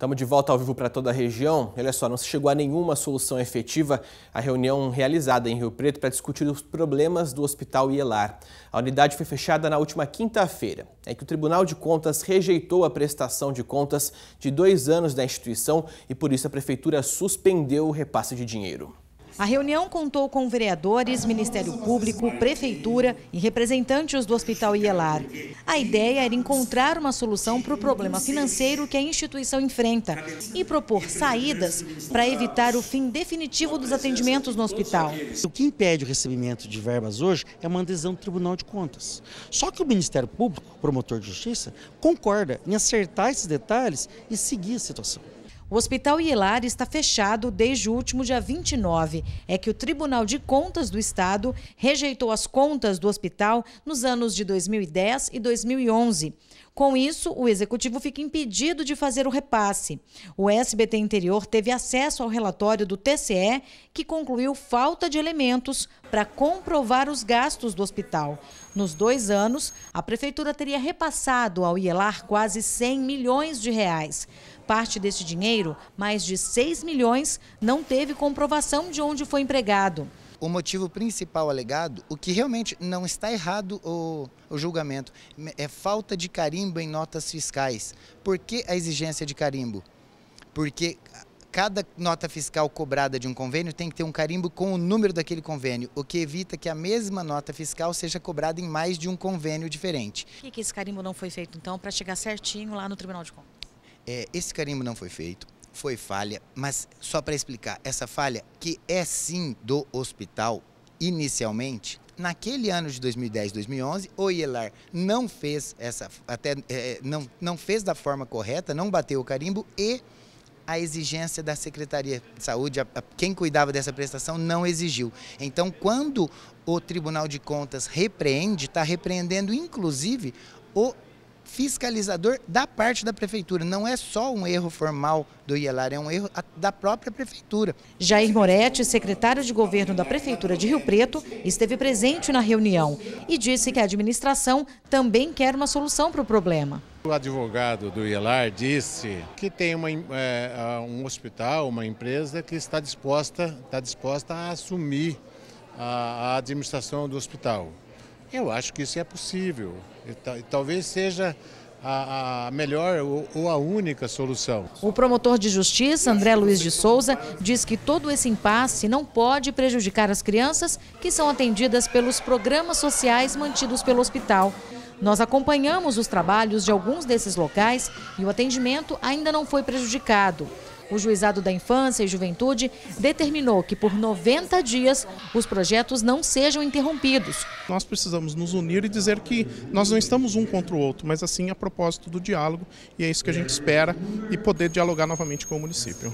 Estamos de volta ao vivo para toda a região. Olha só, não se chegou a nenhuma solução efetiva à reunião realizada em Rio Preto para discutir os problemas do Hospital Ielar. A unidade foi fechada na última quinta-feira. É que o Tribunal de Contas rejeitou a prestação de contas de dois anos da instituição e por isso a Prefeitura suspendeu o repasse de dinheiro. A reunião contou com vereadores, Ministério Público, Prefeitura e representantes do Hospital Ielar. A ideia era encontrar uma solução para o problema financeiro que a instituição enfrenta e propor saídas para evitar o fim definitivo dos atendimentos no hospital. O que impede o recebimento de verbas hoje é uma adesão do Tribunal de Contas. Só que o Ministério Público, promotor de Justiça, concorda em acertar esses detalhes e seguir a situação. O Hospital Ielar está fechado desde o último dia 29. É que o Tribunal de Contas do Estado rejeitou as contas do hospital nos anos de 2010 e 2011. Com isso, o executivo fica impedido de fazer o repasse. O SBT Interior teve acesso ao relatório do TCE, que concluiu falta de elementos para comprovar os gastos do hospital. Nos dois anos, a prefeitura teria repassado ao IELAR quase 100 milhões de reais. Parte desse dinheiro, mais de 6 milhões, não teve comprovação de onde foi empregado o motivo principal alegado, o que realmente não está errado o, o julgamento, é falta de carimbo em notas fiscais. Por que a exigência de carimbo? Porque cada nota fiscal cobrada de um convênio tem que ter um carimbo com o número daquele convênio, o que evita que a mesma nota fiscal seja cobrada em mais de um convênio diferente. Por que, que esse carimbo não foi feito, então, para chegar certinho lá no Tribunal de Contas? É, esse carimbo não foi feito foi falha, mas só para explicar, essa falha que é sim do hospital inicialmente, naquele ano de 2010, 2011, o IELAR não fez essa até é, não, não fez da forma correta, não bateu o carimbo e a exigência da Secretaria de Saúde, a, a, quem cuidava dessa prestação, não exigiu. Então, quando o Tribunal de Contas repreende, está repreendendo inclusive o fiscalizador da parte da prefeitura. Não é só um erro formal do IELAR, é um erro da própria prefeitura. Jair Moretti, secretário de governo da Prefeitura de Rio Preto, esteve presente na reunião e disse que a administração também quer uma solução para o problema. O advogado do IELAR disse que tem uma, é, um hospital, uma empresa que está disposta, está disposta a assumir a, a administração do hospital. Eu acho que isso é possível. E, talvez seja a, melhor ou a única solução. O promotor de justiça, André Luiz de Souza, diz que todo esse impasse não pode prejudicar as crianças que são atendidas pelos programas sociais mantidos pelo hospital. Nós acompanhamos os trabalhos de alguns desses locais e o atendimento ainda não foi prejudicado o Juizado da Infância e Juventude determinou que por 90 dias os projetos não sejam interrompidos. Nós precisamos nos unir e dizer que nós não estamos um contra o outro, mas assim a propósito do diálogo e é isso que a gente espera e poder dialogar novamente com o município.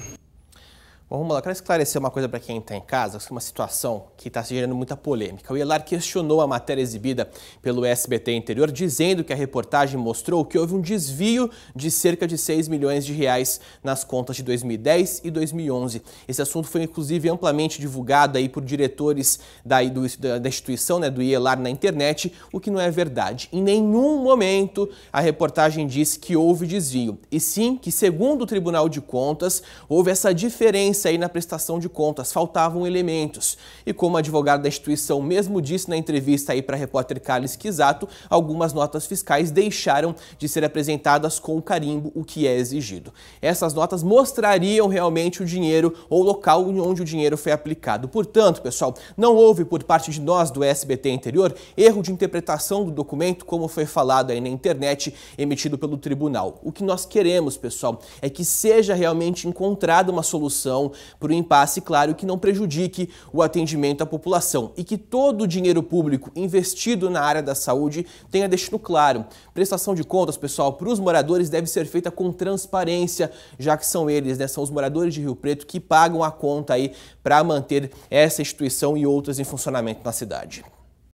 Bom, vamos lá, quero esclarecer uma coisa para quem está em casa, uma situação que está gerando muita polêmica. O IELAR questionou a matéria exibida pelo SBT Interior, dizendo que a reportagem mostrou que houve um desvio de cerca de 6 milhões de reais nas contas de 2010 e 2011. Esse assunto foi inclusive amplamente divulgado aí por diretores da, do, da instituição, né, do IELAR na internet, o que não é verdade. Em nenhum momento a reportagem diz que houve desvio, e sim que, segundo o Tribunal de Contas, houve essa diferença incoerência aí na prestação de contas, faltavam elementos. E como a advogada da instituição mesmo disse na entrevista aí para a repórter Carlos Quisato, algumas notas fiscais deixaram de ser apresentadas com o carimbo, o que é exigido. Essas notas mostrariam realmente o dinheiro ou o local onde o dinheiro foi aplicado. Portanto, pessoal, não houve por parte de nós do SBT Interior erro de interpretação do documento, como foi falado aí na internet, emitido pelo tribunal. O que nós queremos, pessoal, é que seja realmente encontrada uma solução solução para um impasse, claro, que não prejudique o atendimento à população e que todo o dinheiro público investido na área da saúde tenha destino claro. Prestação de contas, pessoal, para os moradores deve ser feita com transparência, já que são eles, né, são os moradores de Rio Preto que pagam a conta aí para manter essa instituição e outras em funcionamento na cidade.